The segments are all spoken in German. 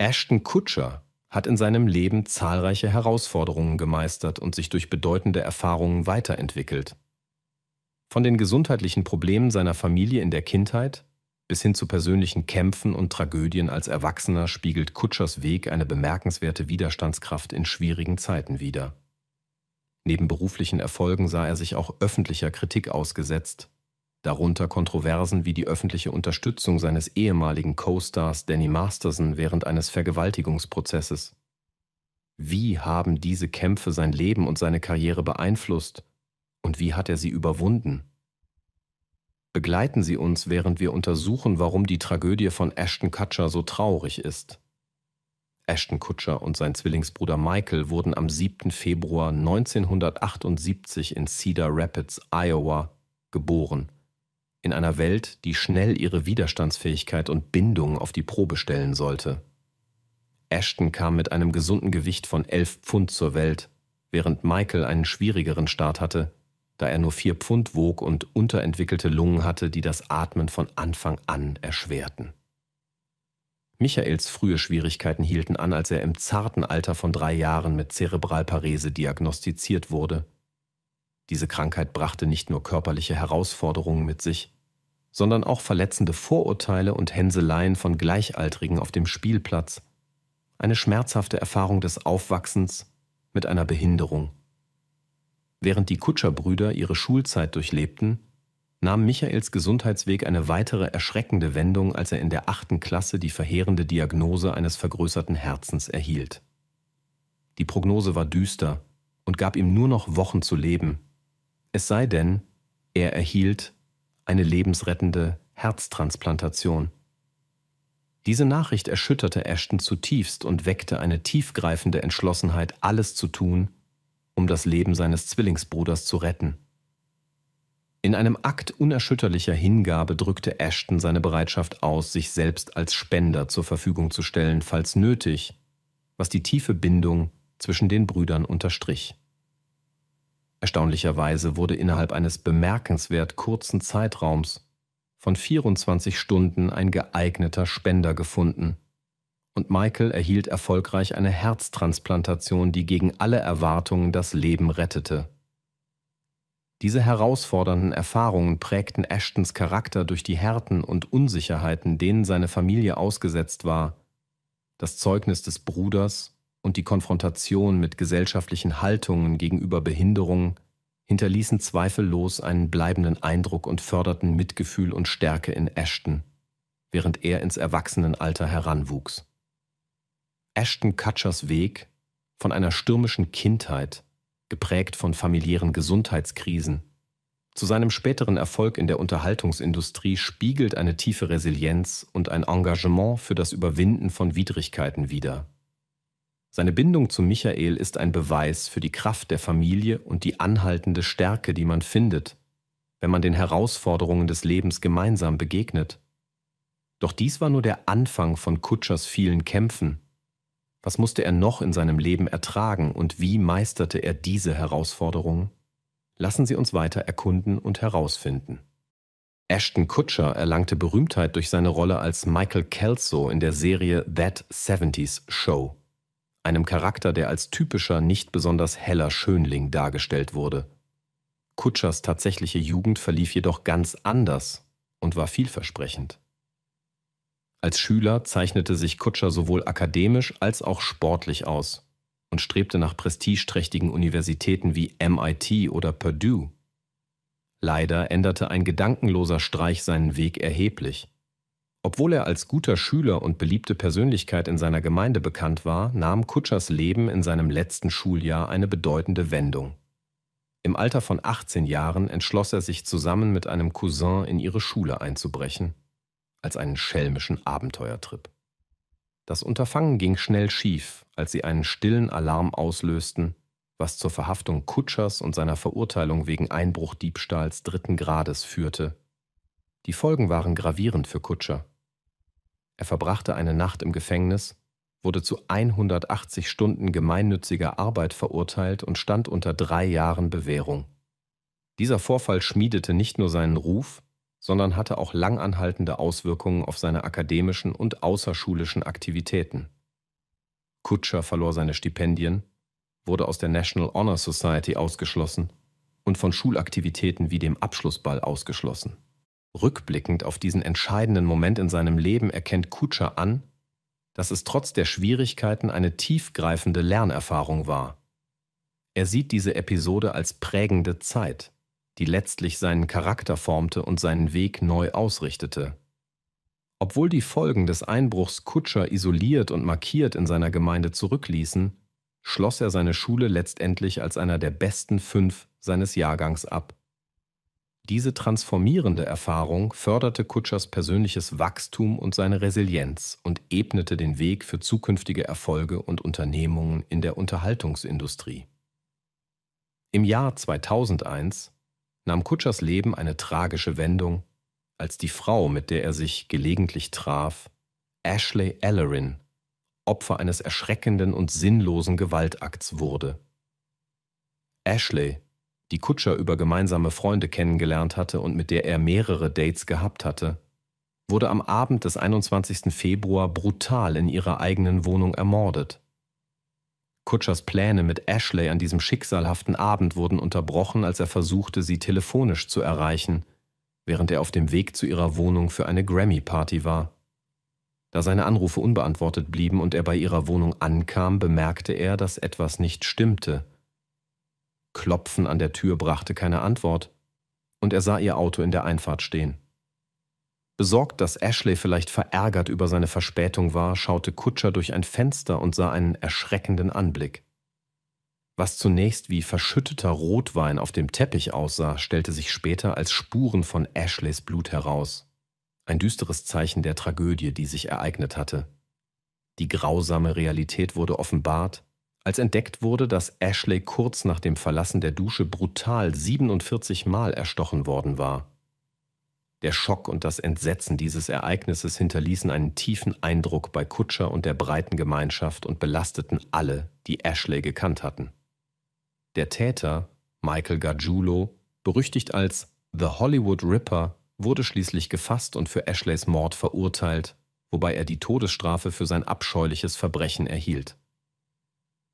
Ashton Kutcher hat in seinem Leben zahlreiche Herausforderungen gemeistert und sich durch bedeutende Erfahrungen weiterentwickelt. Von den gesundheitlichen Problemen seiner Familie in der Kindheit bis hin zu persönlichen Kämpfen und Tragödien als Erwachsener spiegelt Kutschers Weg eine bemerkenswerte Widerstandskraft in schwierigen Zeiten wider. Neben beruflichen Erfolgen sah er sich auch öffentlicher Kritik ausgesetzt darunter Kontroversen wie die öffentliche Unterstützung seines ehemaligen Co-Stars Danny Masterson während eines Vergewaltigungsprozesses. Wie haben diese Kämpfe sein Leben und seine Karriere beeinflusst und wie hat er sie überwunden? Begleiten Sie uns, während wir untersuchen, warum die Tragödie von Ashton Kutcher so traurig ist. Ashton Kutcher und sein Zwillingsbruder Michael wurden am 7. Februar 1978 in Cedar Rapids, Iowa, geboren in einer Welt, die schnell ihre Widerstandsfähigkeit und Bindung auf die Probe stellen sollte. Ashton kam mit einem gesunden Gewicht von elf Pfund zur Welt, während Michael einen schwierigeren Start hatte, da er nur vier Pfund wog und unterentwickelte Lungen hatte, die das Atmen von Anfang an erschwerten. Michaels frühe Schwierigkeiten hielten an, als er im zarten Alter von drei Jahren mit Zerebralparese diagnostiziert wurde diese Krankheit brachte nicht nur körperliche Herausforderungen mit sich, sondern auch verletzende Vorurteile und Hänseleien von Gleichaltrigen auf dem Spielplatz, eine schmerzhafte Erfahrung des Aufwachsens mit einer Behinderung. Während die Kutscherbrüder ihre Schulzeit durchlebten, nahm Michaels Gesundheitsweg eine weitere erschreckende Wendung, als er in der achten Klasse die verheerende Diagnose eines vergrößerten Herzens erhielt. Die Prognose war düster und gab ihm nur noch Wochen zu leben, es sei denn, er erhielt eine lebensrettende Herztransplantation. Diese Nachricht erschütterte Ashton zutiefst und weckte eine tiefgreifende Entschlossenheit, alles zu tun, um das Leben seines Zwillingsbruders zu retten. In einem Akt unerschütterlicher Hingabe drückte Ashton seine Bereitschaft aus, sich selbst als Spender zur Verfügung zu stellen, falls nötig, was die tiefe Bindung zwischen den Brüdern unterstrich. Erstaunlicherweise wurde innerhalb eines bemerkenswert kurzen Zeitraums von 24 Stunden ein geeigneter Spender gefunden. Und Michael erhielt erfolgreich eine Herztransplantation, die gegen alle Erwartungen das Leben rettete. Diese herausfordernden Erfahrungen prägten Ashtons Charakter durch die Härten und Unsicherheiten, denen seine Familie ausgesetzt war. Das Zeugnis des Bruders und die Konfrontation mit gesellschaftlichen Haltungen gegenüber Behinderungen hinterließen zweifellos einen bleibenden Eindruck und förderten Mitgefühl und Stärke in Ashton, während er ins Erwachsenenalter heranwuchs. Ashton Kutschers Weg von einer stürmischen Kindheit, geprägt von familiären Gesundheitskrisen, zu seinem späteren Erfolg in der Unterhaltungsindustrie spiegelt eine tiefe Resilienz und ein Engagement für das Überwinden von Widrigkeiten wider, seine Bindung zu Michael ist ein Beweis für die Kraft der Familie und die anhaltende Stärke, die man findet, wenn man den Herausforderungen des Lebens gemeinsam begegnet. Doch dies war nur der Anfang von Kutschers vielen Kämpfen. Was musste er noch in seinem Leben ertragen und wie meisterte er diese Herausforderungen? Lassen Sie uns weiter erkunden und herausfinden. Ashton Kutscher erlangte Berühmtheit durch seine Rolle als Michael Kelso in der Serie That 70s Show einem Charakter, der als typischer, nicht besonders heller Schönling dargestellt wurde. Kutschers tatsächliche Jugend verlief jedoch ganz anders und war vielversprechend. Als Schüler zeichnete sich Kutscher sowohl akademisch als auch sportlich aus und strebte nach prestigeträchtigen Universitäten wie MIT oder Purdue. Leider änderte ein gedankenloser Streich seinen Weg erheblich. Obwohl er als guter Schüler und beliebte Persönlichkeit in seiner Gemeinde bekannt war, nahm Kutschers Leben in seinem letzten Schuljahr eine bedeutende Wendung. Im Alter von 18 Jahren entschloss er sich zusammen mit einem Cousin in ihre Schule einzubrechen, als einen schelmischen Abenteuertrip. Das Unterfangen ging schnell schief, als sie einen stillen Alarm auslösten, was zur Verhaftung Kutschers und seiner Verurteilung wegen Einbruchdiebstahls dritten Grades führte. Die Folgen waren gravierend für Kutscher. Er verbrachte eine Nacht im Gefängnis, wurde zu 180 Stunden gemeinnütziger Arbeit verurteilt und stand unter drei Jahren Bewährung. Dieser Vorfall schmiedete nicht nur seinen Ruf, sondern hatte auch langanhaltende Auswirkungen auf seine akademischen und außerschulischen Aktivitäten. Kutscher verlor seine Stipendien, wurde aus der National Honor Society ausgeschlossen und von Schulaktivitäten wie dem Abschlussball ausgeschlossen. Rückblickend auf diesen entscheidenden Moment in seinem Leben erkennt Kutscher an, dass es trotz der Schwierigkeiten eine tiefgreifende Lernerfahrung war. Er sieht diese Episode als prägende Zeit, die letztlich seinen Charakter formte und seinen Weg neu ausrichtete. Obwohl die Folgen des Einbruchs Kutscher isoliert und markiert in seiner Gemeinde zurückließen, schloss er seine Schule letztendlich als einer der besten fünf seines Jahrgangs ab diese transformierende Erfahrung förderte Kutschers persönliches Wachstum und seine Resilienz und ebnete den Weg für zukünftige Erfolge und Unternehmungen in der Unterhaltungsindustrie. Im Jahr 2001 nahm Kutschers Leben eine tragische Wendung, als die Frau, mit der er sich gelegentlich traf, Ashley Ellerin, Opfer eines erschreckenden und sinnlosen Gewaltakts wurde. Ashley die Kutscher über gemeinsame Freunde kennengelernt hatte und mit der er mehrere Dates gehabt hatte, wurde am Abend des 21. Februar brutal in ihrer eigenen Wohnung ermordet. Kutschers Pläne mit Ashley an diesem schicksalhaften Abend wurden unterbrochen, als er versuchte, sie telefonisch zu erreichen, während er auf dem Weg zu ihrer Wohnung für eine Grammy-Party war. Da seine Anrufe unbeantwortet blieben und er bei ihrer Wohnung ankam, bemerkte er, dass etwas nicht stimmte. Klopfen an der Tür brachte keine Antwort, und er sah ihr Auto in der Einfahrt stehen. Besorgt, dass Ashley vielleicht verärgert über seine Verspätung war, schaute Kutscher durch ein Fenster und sah einen erschreckenden Anblick. Was zunächst wie verschütteter Rotwein auf dem Teppich aussah, stellte sich später als Spuren von Ashleys Blut heraus. Ein düsteres Zeichen der Tragödie, die sich ereignet hatte. Die grausame Realität wurde offenbart als entdeckt wurde, dass Ashley kurz nach dem Verlassen der Dusche brutal 47 Mal erstochen worden war. Der Schock und das Entsetzen dieses Ereignisses hinterließen einen tiefen Eindruck bei Kutscher und der breiten Gemeinschaft und belasteten alle, die Ashley gekannt hatten. Der Täter, Michael Gargiulo, berüchtigt als The Hollywood Ripper, wurde schließlich gefasst und für Ashleys Mord verurteilt, wobei er die Todesstrafe für sein abscheuliches Verbrechen erhielt.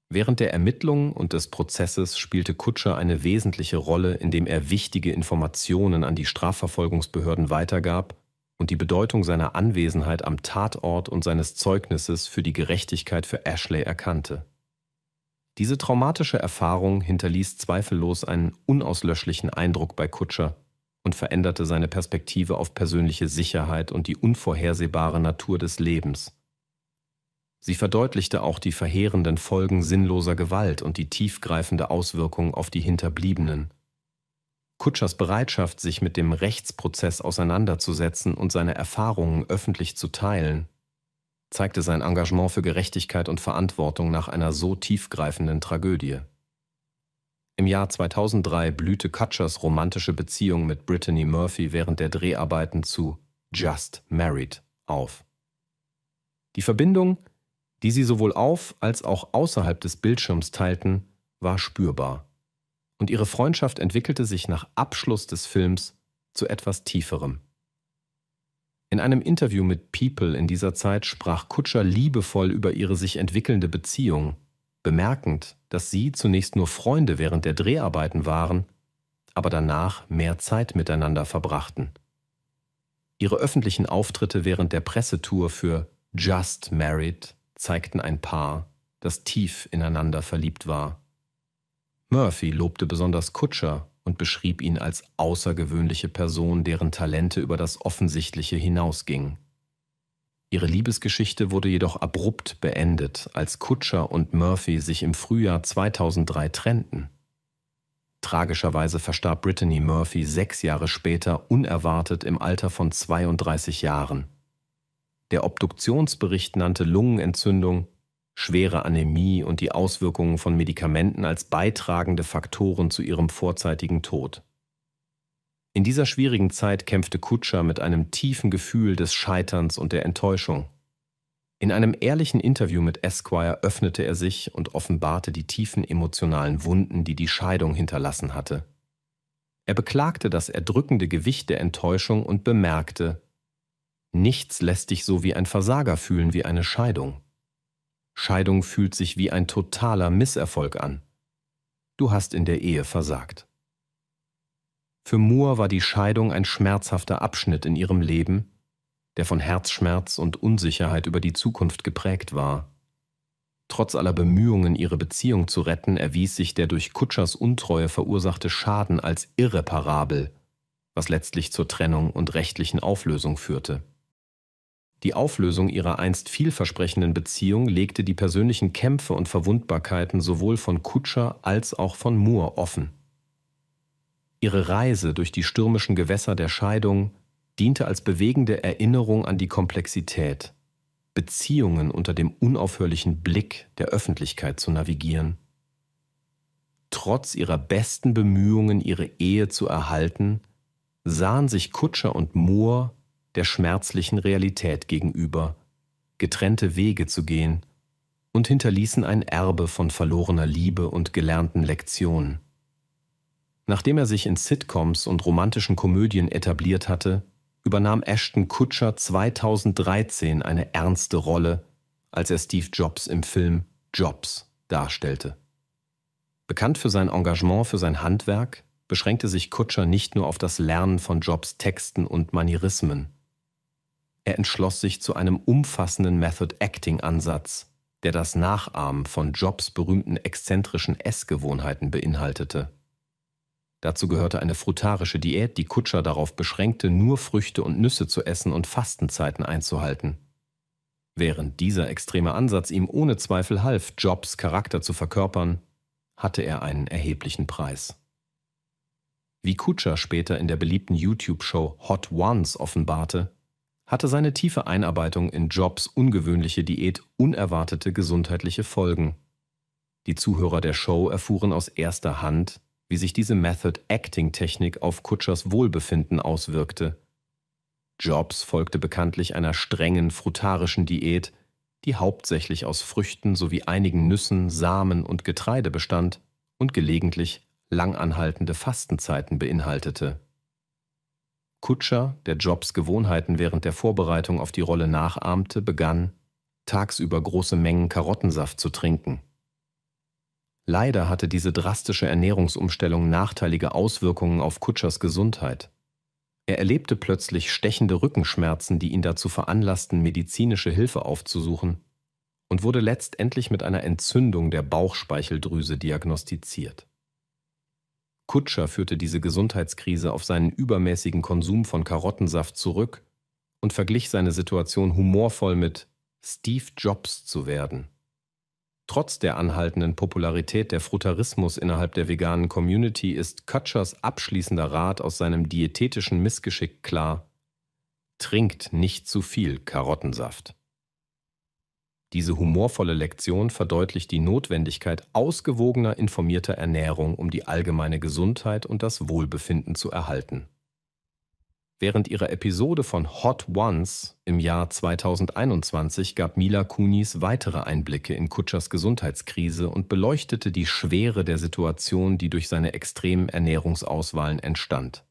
Während der Ermittlungen und des Prozesses spielte Kutscher eine wesentliche Rolle, indem er wichtige Informationen an die Strafverfolgungsbehörden weitergab und die Bedeutung seiner Anwesenheit am Tatort und seines Zeugnisses für die Gerechtigkeit für Ashley erkannte. Diese traumatische Erfahrung hinterließ zweifellos einen unauslöschlichen Eindruck bei Kutscher und veränderte seine Perspektive auf persönliche Sicherheit und die unvorhersehbare Natur des Lebens. Sie verdeutlichte auch die verheerenden Folgen sinnloser Gewalt und die tiefgreifende Auswirkung auf die Hinterbliebenen. Kutschers Bereitschaft, sich mit dem Rechtsprozess auseinanderzusetzen und seine Erfahrungen öffentlich zu teilen, zeigte sein Engagement für Gerechtigkeit und Verantwortung nach einer so tiefgreifenden Tragödie. Im Jahr 2003 blühte Kutschers romantische Beziehung mit Brittany Murphy während der Dreharbeiten zu Just Married auf. Die Verbindung die sie sowohl auf als auch außerhalb des Bildschirms teilten, war spürbar. Und ihre Freundschaft entwickelte sich nach Abschluss des Films zu etwas Tieferem. In einem Interview mit People in dieser Zeit sprach Kutscher liebevoll über ihre sich entwickelnde Beziehung, bemerkend, dass sie zunächst nur Freunde während der Dreharbeiten waren, aber danach mehr Zeit miteinander verbrachten. Ihre öffentlichen Auftritte während der Pressetour für Just Married zeigten ein Paar, das tief ineinander verliebt war. Murphy lobte besonders Kutscher und beschrieb ihn als außergewöhnliche Person, deren Talente über das Offensichtliche hinausgingen. Ihre Liebesgeschichte wurde jedoch abrupt beendet, als Kutscher und Murphy sich im Frühjahr 2003 trennten. Tragischerweise verstarb Brittany Murphy sechs Jahre später unerwartet im Alter von 32 Jahren. Der Obduktionsbericht nannte Lungenentzündung, schwere Anämie und die Auswirkungen von Medikamenten als beitragende Faktoren zu ihrem vorzeitigen Tod. In dieser schwierigen Zeit kämpfte Kutscher mit einem tiefen Gefühl des Scheiterns und der Enttäuschung. In einem ehrlichen Interview mit Esquire öffnete er sich und offenbarte die tiefen emotionalen Wunden, die die Scheidung hinterlassen hatte. Er beklagte das erdrückende Gewicht der Enttäuschung und bemerkte, Nichts lässt dich so wie ein Versager fühlen wie eine Scheidung. Scheidung fühlt sich wie ein totaler Misserfolg an. Du hast in der Ehe versagt. Für Moore war die Scheidung ein schmerzhafter Abschnitt in ihrem Leben, der von Herzschmerz und Unsicherheit über die Zukunft geprägt war. Trotz aller Bemühungen, ihre Beziehung zu retten, erwies sich der durch Kutschers Untreue verursachte Schaden als irreparabel, was letztlich zur Trennung und rechtlichen Auflösung führte. Die Auflösung ihrer einst vielversprechenden Beziehung legte die persönlichen Kämpfe und Verwundbarkeiten sowohl von Kutscher als auch von Moore offen. Ihre Reise durch die stürmischen Gewässer der Scheidung diente als bewegende Erinnerung an die Komplexität, Beziehungen unter dem unaufhörlichen Blick der Öffentlichkeit zu navigieren. Trotz ihrer besten Bemühungen, ihre Ehe zu erhalten, sahen sich Kutscher und Moore der schmerzlichen Realität gegenüber, getrennte Wege zu gehen und hinterließen ein Erbe von verlorener Liebe und gelernten Lektionen. Nachdem er sich in Sitcoms und romantischen Komödien etabliert hatte, übernahm Ashton Kutscher 2013 eine ernste Rolle, als er Steve Jobs im Film Jobs darstellte. Bekannt für sein Engagement für sein Handwerk, beschränkte sich Kutscher nicht nur auf das Lernen von Jobs Texten und Manierismen. Er entschloss sich zu einem umfassenden Method-Acting-Ansatz, der das Nachahmen von Jobs berühmten exzentrischen Essgewohnheiten beinhaltete. Dazu gehörte eine frutarische Diät, die Kutscher darauf beschränkte, nur Früchte und Nüsse zu essen und Fastenzeiten einzuhalten. Während dieser extreme Ansatz ihm ohne Zweifel half, Jobs Charakter zu verkörpern, hatte er einen erheblichen Preis. Wie Kutscher später in der beliebten YouTube-Show Hot Ones offenbarte, hatte seine tiefe Einarbeitung in Jobs ungewöhnliche Diät unerwartete gesundheitliche Folgen. Die Zuhörer der Show erfuhren aus erster Hand, wie sich diese Method-Acting-Technik auf Kutschers Wohlbefinden auswirkte. Jobs folgte bekanntlich einer strengen frutarischen Diät, die hauptsächlich aus Früchten sowie einigen Nüssen, Samen und Getreide bestand und gelegentlich langanhaltende Fastenzeiten beinhaltete. Kutscher, der Jobs Gewohnheiten während der Vorbereitung auf die Rolle nachahmte, begann, tagsüber große Mengen Karottensaft zu trinken. Leider hatte diese drastische Ernährungsumstellung nachteilige Auswirkungen auf Kutschers Gesundheit. Er erlebte plötzlich stechende Rückenschmerzen, die ihn dazu veranlassten, medizinische Hilfe aufzusuchen, und wurde letztendlich mit einer Entzündung der Bauchspeicheldrüse diagnostiziert. Kutscher führte diese Gesundheitskrise auf seinen übermäßigen Konsum von Karottensaft zurück und verglich seine Situation humorvoll mit Steve Jobs zu werden. Trotz der anhaltenden Popularität der Frutarismus innerhalb der veganen Community ist Kutschers abschließender Rat aus seinem diätetischen Missgeschick klar: Trinkt nicht zu viel Karottensaft. Diese humorvolle Lektion verdeutlicht die Notwendigkeit ausgewogener informierter Ernährung, um die allgemeine Gesundheit und das Wohlbefinden zu erhalten. Während ihrer Episode von Hot Ones im Jahr 2021 gab Mila Kunis weitere Einblicke in Kutschers Gesundheitskrise und beleuchtete die Schwere der Situation, die durch seine extremen Ernährungsauswahlen entstand.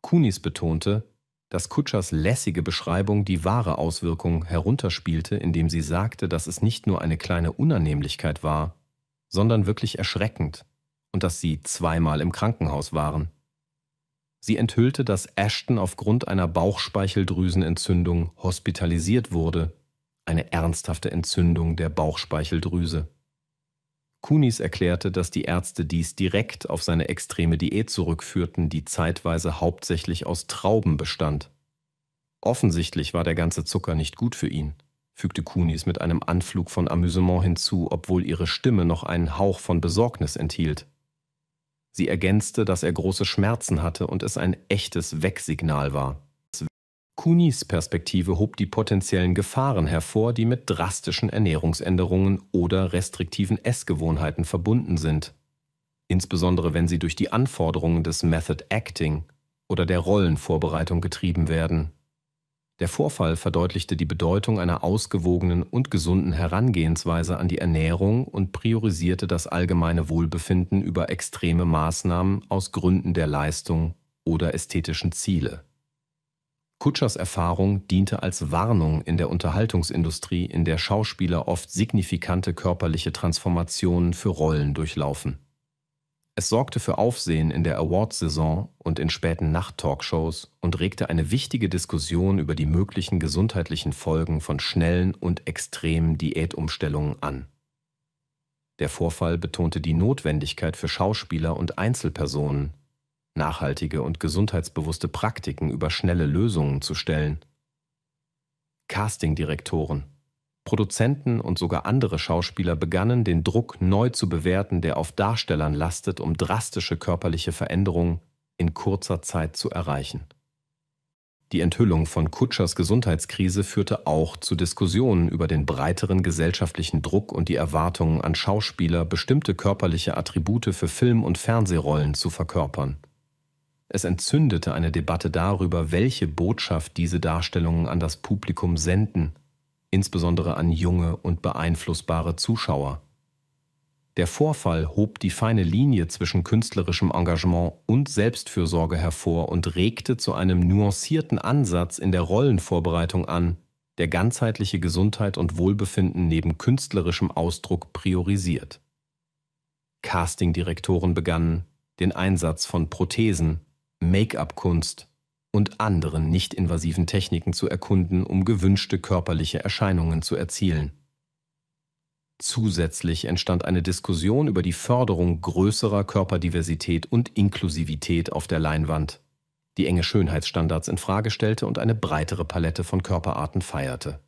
Kunis betonte, dass Kutschers lässige Beschreibung die wahre Auswirkung herunterspielte, indem sie sagte, dass es nicht nur eine kleine Unannehmlichkeit war, sondern wirklich erschreckend und dass sie zweimal im Krankenhaus waren. Sie enthüllte, dass Ashton aufgrund einer Bauchspeicheldrüsenentzündung hospitalisiert wurde, eine ernsthafte Entzündung der Bauchspeicheldrüse. Kunis erklärte, dass die Ärzte dies direkt auf seine extreme Diät zurückführten, die zeitweise hauptsächlich aus Trauben bestand. Offensichtlich war der ganze Zucker nicht gut für ihn, fügte Kunis mit einem Anflug von Amüsement hinzu, obwohl ihre Stimme noch einen Hauch von Besorgnis enthielt. Sie ergänzte, dass er große Schmerzen hatte und es ein echtes Wegsignal war. Kunis Perspektive hob die potenziellen Gefahren hervor, die mit drastischen Ernährungsänderungen oder restriktiven Essgewohnheiten verbunden sind, insbesondere wenn sie durch die Anforderungen des Method Acting oder der Rollenvorbereitung getrieben werden. Der Vorfall verdeutlichte die Bedeutung einer ausgewogenen und gesunden Herangehensweise an die Ernährung und priorisierte das allgemeine Wohlbefinden über extreme Maßnahmen aus Gründen der Leistung oder ästhetischen Ziele. Kutschers Erfahrung diente als Warnung in der Unterhaltungsindustrie, in der Schauspieler oft signifikante körperliche Transformationen für Rollen durchlaufen. Es sorgte für Aufsehen in der Awardsaison und in späten Nacht-Talkshows und regte eine wichtige Diskussion über die möglichen gesundheitlichen Folgen von schnellen und extremen Diätumstellungen an. Der Vorfall betonte die Notwendigkeit für Schauspieler und Einzelpersonen, nachhaltige und gesundheitsbewusste Praktiken über schnelle Lösungen zu stellen. Castingdirektoren, Produzenten und sogar andere Schauspieler begannen, den Druck neu zu bewerten, der auf Darstellern lastet, um drastische körperliche Veränderungen in kurzer Zeit zu erreichen. Die Enthüllung von Kutschers Gesundheitskrise führte auch zu Diskussionen über den breiteren gesellschaftlichen Druck und die Erwartungen an Schauspieler, bestimmte körperliche Attribute für Film- und Fernsehrollen zu verkörpern. Es entzündete eine Debatte darüber, welche Botschaft diese Darstellungen an das Publikum senden, insbesondere an junge und beeinflussbare Zuschauer. Der Vorfall hob die feine Linie zwischen künstlerischem Engagement und Selbstfürsorge hervor und regte zu einem nuancierten Ansatz in der Rollenvorbereitung an, der ganzheitliche Gesundheit und Wohlbefinden neben künstlerischem Ausdruck priorisiert. Castingdirektoren begannen, den Einsatz von Prothesen, Make-up-Kunst und anderen nicht-invasiven Techniken zu erkunden, um gewünschte körperliche Erscheinungen zu erzielen. Zusätzlich entstand eine Diskussion über die Förderung größerer Körperdiversität und Inklusivität auf der Leinwand, die enge Schönheitsstandards in Frage stellte und eine breitere Palette von Körperarten feierte.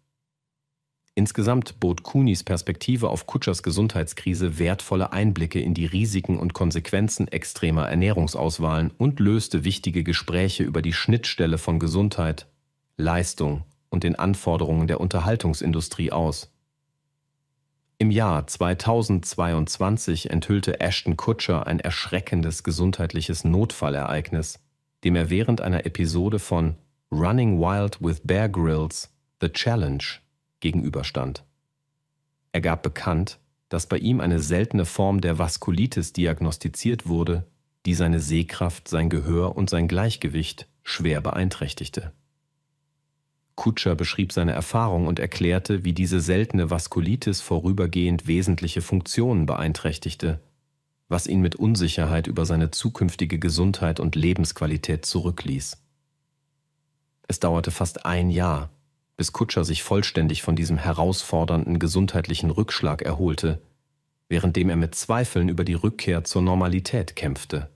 Insgesamt bot Kunis Perspektive auf Kutschers Gesundheitskrise wertvolle Einblicke in die Risiken und Konsequenzen extremer Ernährungsauswahlen und löste wichtige Gespräche über die Schnittstelle von Gesundheit, Leistung und den Anforderungen der Unterhaltungsindustrie aus. Im Jahr 2022 enthüllte Ashton Kutscher ein erschreckendes gesundheitliches Notfallereignis, dem er während einer Episode von Running Wild with Bear Grills The Challenge gegenüberstand. Er gab bekannt, dass bei ihm eine seltene Form der Vaskulitis diagnostiziert wurde, die seine Sehkraft, sein Gehör und sein Gleichgewicht schwer beeinträchtigte. Kutscher beschrieb seine Erfahrung und erklärte, wie diese seltene Vaskulitis vorübergehend wesentliche Funktionen beeinträchtigte, was ihn mit Unsicherheit über seine zukünftige Gesundheit und Lebensqualität zurückließ. Es dauerte fast ein Jahr, bis Kutscher sich vollständig von diesem herausfordernden gesundheitlichen Rückschlag erholte, währenddem er mit Zweifeln über die Rückkehr zur Normalität kämpfte.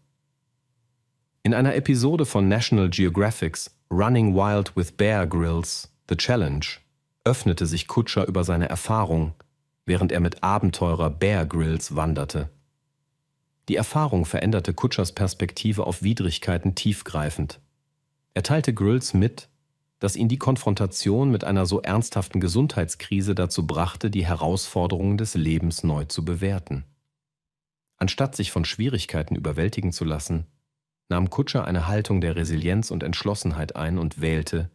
In einer Episode von National Geographics Running Wild with Bear Grills The Challenge öffnete sich Kutscher über seine Erfahrung, während er mit Abenteurer Bear Grills wanderte. Die Erfahrung veränderte Kutschers Perspektive auf Widrigkeiten tiefgreifend. Er teilte Grills mit, dass ihn die Konfrontation mit einer so ernsthaften Gesundheitskrise dazu brachte, die Herausforderungen des Lebens neu zu bewerten. Anstatt sich von Schwierigkeiten überwältigen zu lassen, nahm Kutscher eine Haltung der Resilienz und Entschlossenheit ein und wählte,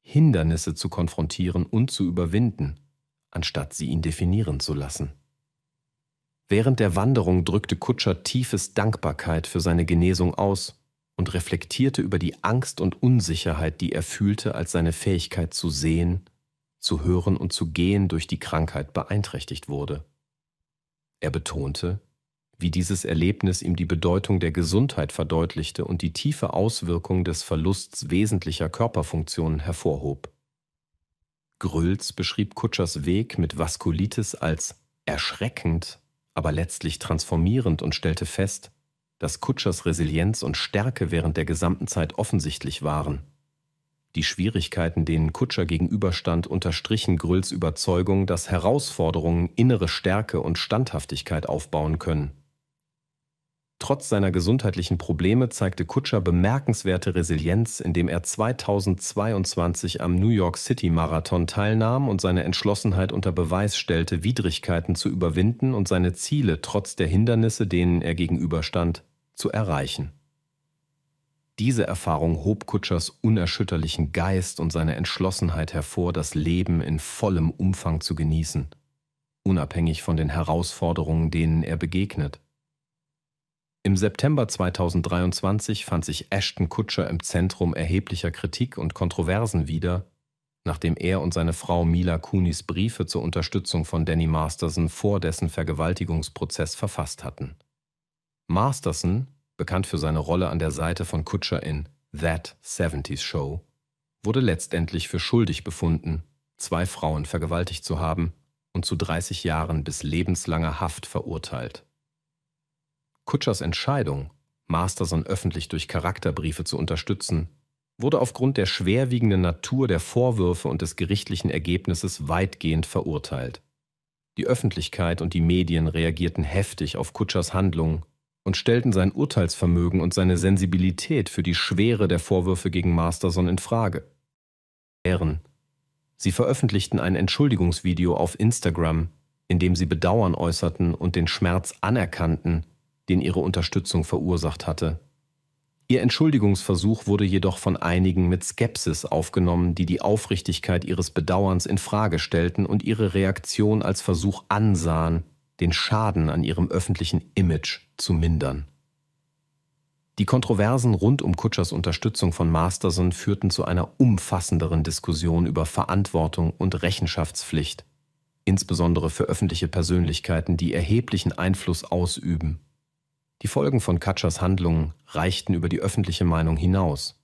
Hindernisse zu konfrontieren und zu überwinden, anstatt sie ihn definieren zu lassen. Während der Wanderung drückte Kutscher tiefes Dankbarkeit für seine Genesung aus und reflektierte über die Angst und Unsicherheit, die er fühlte, als seine Fähigkeit zu sehen, zu hören und zu gehen durch die Krankheit beeinträchtigt wurde. Er betonte, wie dieses Erlebnis ihm die Bedeutung der Gesundheit verdeutlichte und die tiefe Auswirkung des Verlusts wesentlicher Körperfunktionen hervorhob. Grülls beschrieb Kutschers Weg mit Vaskulitis als erschreckend, aber letztlich transformierend und stellte fest, dass Kutschers Resilienz und Stärke während der gesamten Zeit offensichtlich waren. Die Schwierigkeiten, denen Kutscher gegenüberstand, unterstrichen Grülls Überzeugung, dass Herausforderungen innere Stärke und Standhaftigkeit aufbauen können. Trotz seiner gesundheitlichen Probleme zeigte Kutscher bemerkenswerte Resilienz, indem er 2022 am New York City Marathon teilnahm und seine Entschlossenheit unter Beweis stellte, Widrigkeiten zu überwinden und seine Ziele trotz der Hindernisse, denen er gegenüberstand, zu erreichen. Diese Erfahrung hob Kutschers unerschütterlichen Geist und seine Entschlossenheit hervor, das Leben in vollem Umfang zu genießen, unabhängig von den Herausforderungen, denen er begegnet. Im September 2023 fand sich Ashton Kutscher im Zentrum erheblicher Kritik und Kontroversen wieder, nachdem er und seine Frau Mila Kunis Briefe zur Unterstützung von Danny Masterson vor dessen Vergewaltigungsprozess verfasst hatten. Masterson, bekannt für seine Rolle an der Seite von Kutscher in That 70s Show, wurde letztendlich für schuldig befunden, zwei Frauen vergewaltigt zu haben und zu 30 Jahren bis lebenslanger Haft verurteilt. Kutschers Entscheidung, Masterson öffentlich durch Charakterbriefe zu unterstützen, wurde aufgrund der schwerwiegenden Natur der Vorwürfe und des gerichtlichen Ergebnisses weitgehend verurteilt. Die Öffentlichkeit und die Medien reagierten heftig auf Kutschers Handlungen und stellten sein Urteilsvermögen und seine Sensibilität für die Schwere der Vorwürfe gegen Masterson in Frage. Ehren. Sie veröffentlichten ein Entschuldigungsvideo auf Instagram, in dem sie Bedauern äußerten und den Schmerz anerkannten, den ihre Unterstützung verursacht hatte. Ihr Entschuldigungsversuch wurde jedoch von einigen mit Skepsis aufgenommen, die die Aufrichtigkeit ihres Bedauerns in Frage stellten und ihre Reaktion als Versuch ansahen, den Schaden an ihrem öffentlichen Image zu mindern. Die Kontroversen rund um Kutschers Unterstützung von Masterson führten zu einer umfassenderen Diskussion über Verantwortung und Rechenschaftspflicht, insbesondere für öffentliche Persönlichkeiten, die erheblichen Einfluss ausüben. Die Folgen von Kutschers Handlungen reichten über die öffentliche Meinung hinaus.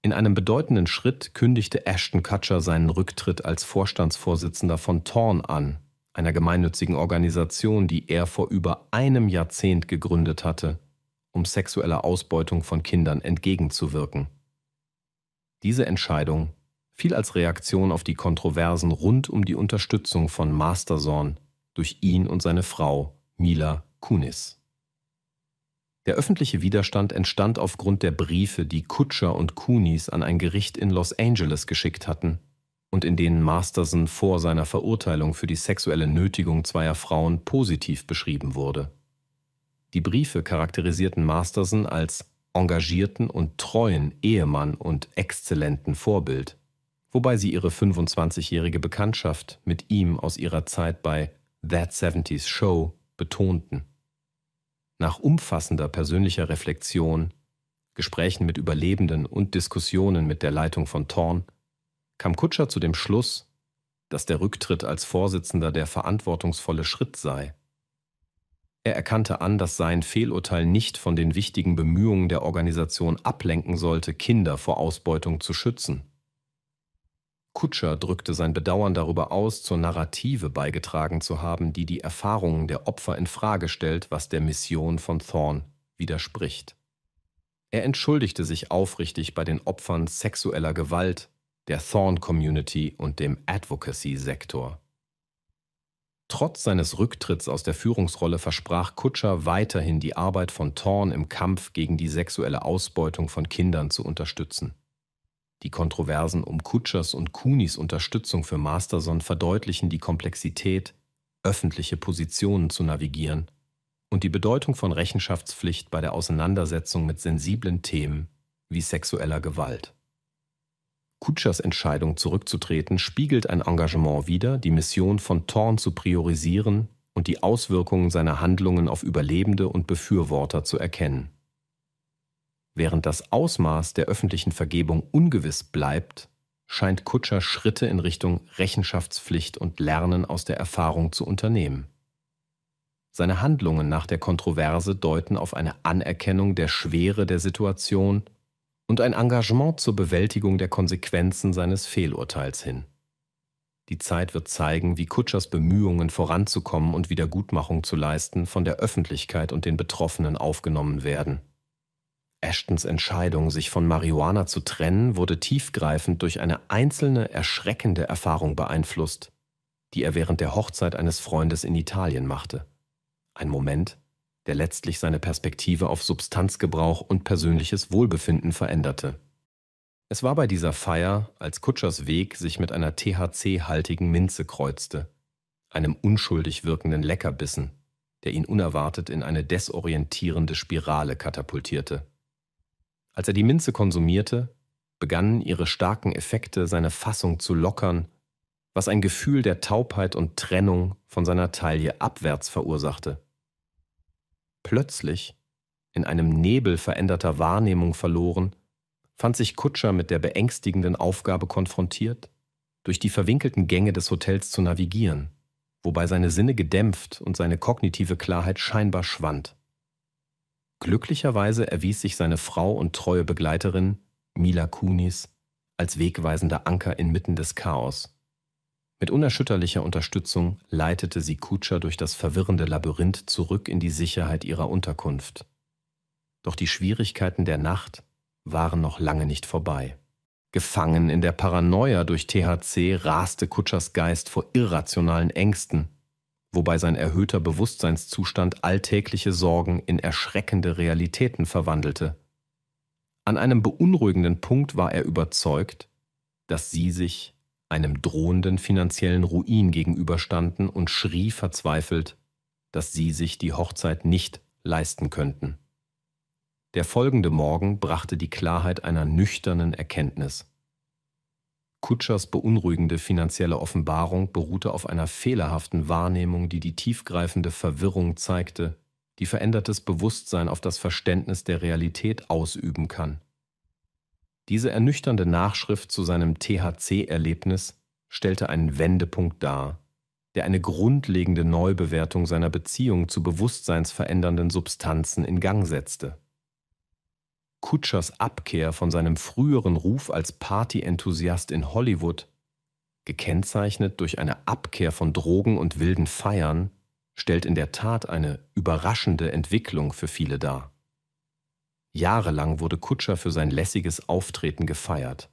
In einem bedeutenden Schritt kündigte Ashton Kutcher seinen Rücktritt als Vorstandsvorsitzender von Thorn an, einer gemeinnützigen Organisation, die er vor über einem Jahrzehnt gegründet hatte, um sexueller Ausbeutung von Kindern entgegenzuwirken. Diese Entscheidung fiel als Reaktion auf die Kontroversen rund um die Unterstützung von Masterson durch ihn und seine Frau Mila Kunis. Der öffentliche Widerstand entstand aufgrund der Briefe, die Kutscher und Kunis an ein Gericht in Los Angeles geschickt hatten, und in denen Masterson vor seiner Verurteilung für die sexuelle Nötigung zweier Frauen positiv beschrieben wurde. Die Briefe charakterisierten Masterson als engagierten und treuen Ehemann und exzellenten Vorbild, wobei sie ihre 25-jährige Bekanntschaft mit ihm aus ihrer Zeit bei That 70s Show betonten. Nach umfassender persönlicher Reflexion, Gesprächen mit Überlebenden und Diskussionen mit der Leitung von Thorn kam Kutscher zu dem Schluss, dass der Rücktritt als Vorsitzender der verantwortungsvolle Schritt sei. Er erkannte an, dass sein Fehlurteil nicht von den wichtigen Bemühungen der Organisation ablenken sollte, Kinder vor Ausbeutung zu schützen. Kutscher drückte sein Bedauern darüber aus, zur Narrative beigetragen zu haben, die die Erfahrungen der Opfer in Frage stellt, was der Mission von Thorn widerspricht. Er entschuldigte sich aufrichtig bei den Opfern sexueller Gewalt, der Thorn-Community und dem Advocacy-Sektor. Trotz seines Rücktritts aus der Führungsrolle versprach Kutscher weiterhin die Arbeit von Thorn im Kampf gegen die sexuelle Ausbeutung von Kindern zu unterstützen. Die Kontroversen um Kutschers und Kunis Unterstützung für Masterson verdeutlichen die Komplexität, öffentliche Positionen zu navigieren und die Bedeutung von Rechenschaftspflicht bei der Auseinandersetzung mit sensiblen Themen wie sexueller Gewalt. Kutschers Entscheidung zurückzutreten spiegelt ein Engagement wider, die Mission von Thorn zu priorisieren und die Auswirkungen seiner Handlungen auf Überlebende und Befürworter zu erkennen. Während das Ausmaß der öffentlichen Vergebung ungewiss bleibt, scheint Kutscher Schritte in Richtung Rechenschaftspflicht und Lernen aus der Erfahrung zu unternehmen. Seine Handlungen nach der Kontroverse deuten auf eine Anerkennung der Schwere der Situation und ein Engagement zur Bewältigung der Konsequenzen seines Fehlurteils hin. Die Zeit wird zeigen, wie Kutschers Bemühungen voranzukommen und Wiedergutmachung zu leisten von der Öffentlichkeit und den Betroffenen aufgenommen werden. Ashtons Entscheidung, sich von Marihuana zu trennen, wurde tiefgreifend durch eine einzelne erschreckende Erfahrung beeinflusst, die er während der Hochzeit eines Freundes in Italien machte. Ein Moment, der letztlich seine Perspektive auf Substanzgebrauch und persönliches Wohlbefinden veränderte. Es war bei dieser Feier, als Kutschers Weg sich mit einer THC-haltigen Minze kreuzte, einem unschuldig wirkenden Leckerbissen, der ihn unerwartet in eine desorientierende Spirale katapultierte. Als er die Minze konsumierte, begannen ihre starken Effekte seine Fassung zu lockern, was ein Gefühl der Taubheit und Trennung von seiner Taille abwärts verursachte. Plötzlich, in einem Nebel veränderter Wahrnehmung verloren, fand sich Kutscher mit der beängstigenden Aufgabe konfrontiert, durch die verwinkelten Gänge des Hotels zu navigieren, wobei seine Sinne gedämpft und seine kognitive Klarheit scheinbar schwand. Glücklicherweise erwies sich seine Frau und treue Begleiterin, Mila Kunis, als wegweisender Anker inmitten des Chaos. Mit unerschütterlicher Unterstützung leitete sie Kutscher durch das verwirrende Labyrinth zurück in die Sicherheit ihrer Unterkunft. Doch die Schwierigkeiten der Nacht waren noch lange nicht vorbei. Gefangen in der Paranoia durch THC raste Kutschers Geist vor irrationalen Ängsten, wobei sein erhöhter Bewusstseinszustand alltägliche Sorgen in erschreckende Realitäten verwandelte. An einem beunruhigenden Punkt war er überzeugt, dass sie sich einem drohenden finanziellen Ruin gegenüberstanden und schrie verzweifelt, dass sie sich die Hochzeit nicht leisten könnten. Der folgende Morgen brachte die Klarheit einer nüchternen Erkenntnis. Kutschers beunruhigende finanzielle Offenbarung beruhte auf einer fehlerhaften Wahrnehmung, die die tiefgreifende Verwirrung zeigte, die verändertes Bewusstsein auf das Verständnis der Realität ausüben kann. Diese ernüchternde Nachschrift zu seinem THC-Erlebnis stellte einen Wendepunkt dar, der eine grundlegende Neubewertung seiner Beziehung zu bewusstseinsverändernden Substanzen in Gang setzte. Kutschers Abkehr von seinem früheren Ruf als Partyenthusiast in Hollywood, gekennzeichnet durch eine Abkehr von Drogen und wilden Feiern, stellt in der Tat eine überraschende Entwicklung für viele dar. Jahrelang wurde Kutscher für sein lässiges Auftreten gefeiert,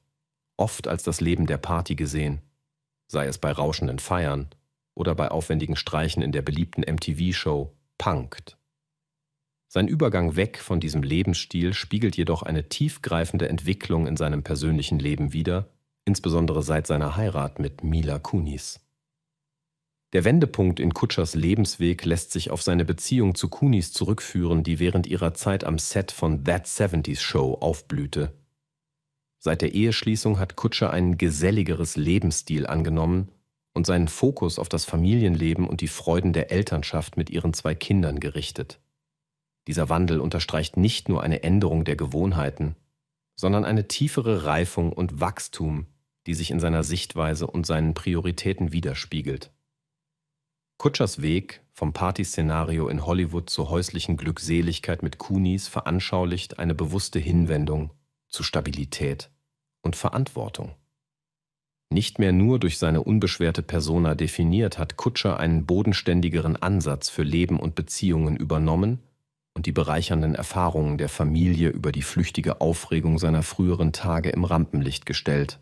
oft als das Leben der Party gesehen, sei es bei rauschenden Feiern oder bei aufwendigen Streichen in der beliebten MTV-Show Punked. Sein Übergang weg von diesem Lebensstil spiegelt jedoch eine tiefgreifende Entwicklung in seinem persönlichen Leben wider, insbesondere seit seiner Heirat mit Mila Kunis. Der Wendepunkt in Kutschers Lebensweg lässt sich auf seine Beziehung zu Kunis zurückführen, die während ihrer Zeit am Set von That 70s Show aufblühte. Seit der Eheschließung hat Kutscher ein geselligeres Lebensstil angenommen und seinen Fokus auf das Familienleben und die Freuden der Elternschaft mit ihren zwei Kindern gerichtet. Dieser Wandel unterstreicht nicht nur eine Änderung der Gewohnheiten, sondern eine tiefere Reifung und Wachstum, die sich in seiner Sichtweise und seinen Prioritäten widerspiegelt. Kutschers Weg vom Partyszenario in Hollywood zur häuslichen Glückseligkeit mit Kunis veranschaulicht eine bewusste Hinwendung zu Stabilität und Verantwortung. Nicht mehr nur durch seine unbeschwerte Persona definiert, hat Kutscher einen bodenständigeren Ansatz für Leben und Beziehungen übernommen und die bereichernden Erfahrungen der Familie über die flüchtige Aufregung seiner früheren Tage im Rampenlicht gestellt